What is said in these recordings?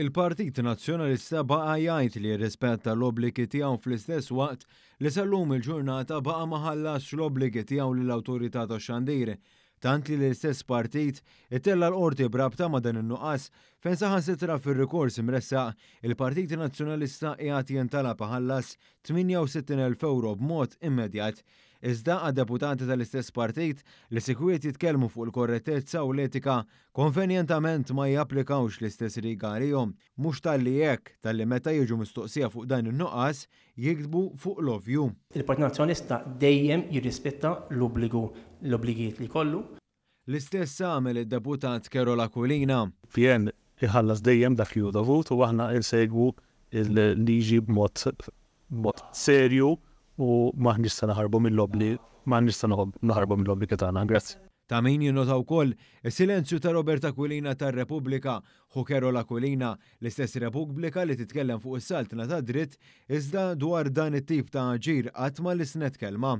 Il-Partit Nazzjonalista baqa jgħid li rispetta l-obbligi tiegħu fl-istess waqt li sallum il-ġurnata baqa ma ħallas l-obbligi tiegħu lill-awtorità tax-xandir. Tant li l-istess partit ittella l-qorti brabta ma dan in-nuqqas fejn saħan sitra fir-rikors imressaq il-Partit Nazzjonalista qiegħed jintalab paħallas 68,000 euro b'mod immedjat iżda għad deputati tal-istess partit li sikwiet jitkellmu fuq il-korrettezza u l-etika konvenjentament ma japplikawx l-istess rigalihom Mux mhux tal-li hekk tal-li meta jiġu mistoqsija fuq dan in-nuqqas jikdbu fuq l-ovju. Il-Partit Nazzjonista dejjem jirrispetta l-obbligu l-obbligijiet li kollu. L-istess għamel id-deputat Kerola Kulina. Fien iħallas dejjem dak judovut u aħna segwu il-liġi b'mod serju u maħn nista naħarbu mill-lobli, maħn nista naħarbu mill-lobli kitana, grazzi. Ta' min jinnotaw kol, silenzju ta' Roberta Kulina ta' Repubblika, hu Kerola Kulina, l-istess Repubblika li titkellem fuq is-saltna ta' dritt, iżda dwar dan it-tip ta' ġir għatma li snet kelma.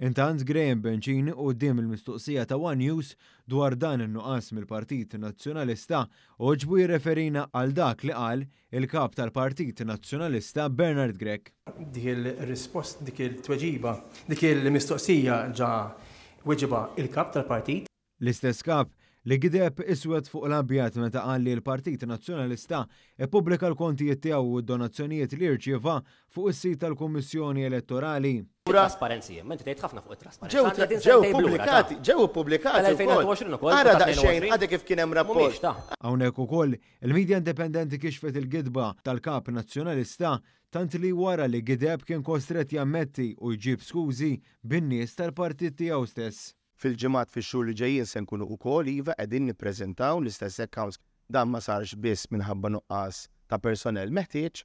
Intant Graham Benċin u dim il-mistoqsija ta' One News dwar dan il nuqas mill-Partit Nazzjonalista oġbu jirreferina għal dak li qal il-kap tal-Partit Nazzjonalista Bernard Grek. Dik il-rispost, dik il-tweġiba, dik il-mistoqsija ġa weġiba il-kap tal-Partit. L-istess kap li gideb iswed fuq l-ambjat meta qal li l-Partit Nazzjonalista ippubblika l-kontijiet tiegħu u d-donazzjonijiet li rċieva fuq is-sit tal-Kummissjoni Elettorali. Trasparenzi, menti tgħid ħafna fuq it-trasparenza. Ġew pubblikati, ġew pubblikati. Ara daqsxejn għadha kif kien hemm rapport. Hawnhekk ukoll il-Midja Indipendenti kixfet il-gidba tal-Kap Nazzjonalista tant li wara li gideb kien kostret jammetti u jġib skużi bin-nies tal-partit tiegħu stess fil-ġemat fi xur li ġejjin se nkunu wkoll iva qegħdin nippreżentaw l-istess accounts dan ma sarx biss minħabba nuqqas ta' personel meħtieġ,